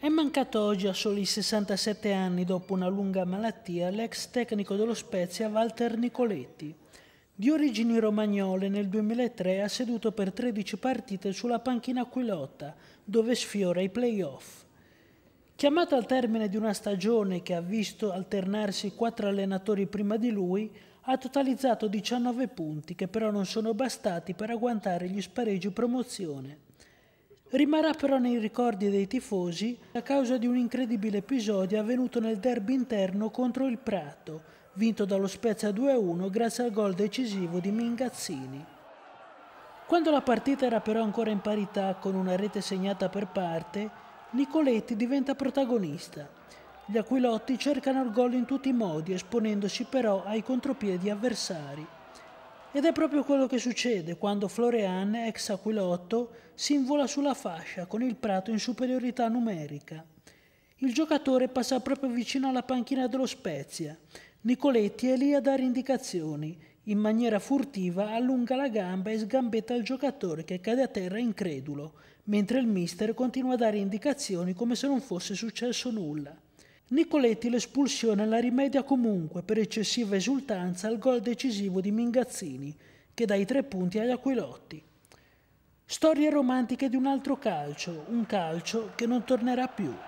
È mancato oggi a soli 67 anni dopo una lunga malattia l'ex tecnico dello Spezia Walter Nicoletti. Di origini romagnole, nel 2003 ha seduto per 13 partite sulla panchina Quilotta, dove sfiora i playoff. Chiamato al termine di una stagione che ha visto alternarsi quattro allenatori prima di lui, ha totalizzato 19 punti che però non sono bastati per agguantare gli spareggi promozione. Rimarrà però nei ricordi dei tifosi a causa di un incredibile episodio avvenuto nel derby interno contro il Prato, vinto dallo Spezia 2-1 grazie al gol decisivo di Mingazzini. Quando la partita era però ancora in parità con una rete segnata per parte, Nicoletti diventa protagonista. Gli Aquilotti cercano il gol in tutti i modi, esponendosi però ai contropiedi avversari. Ed è proprio quello che succede quando Florean, ex Aquilotto, si invola sulla fascia con il Prato in superiorità numerica. Il giocatore passa proprio vicino alla panchina dello Spezia. Nicoletti è lì a dare indicazioni. In maniera furtiva allunga la gamba e sgambetta il giocatore che cade a terra incredulo, mentre il mister continua a dare indicazioni come se non fosse successo nulla. Nicoletti l'espulsione la rimedia comunque per eccessiva esultanza al gol decisivo di Mingazzini, che dà i tre punti agli Aquilotti. Storie romantiche di un altro calcio, un calcio che non tornerà più.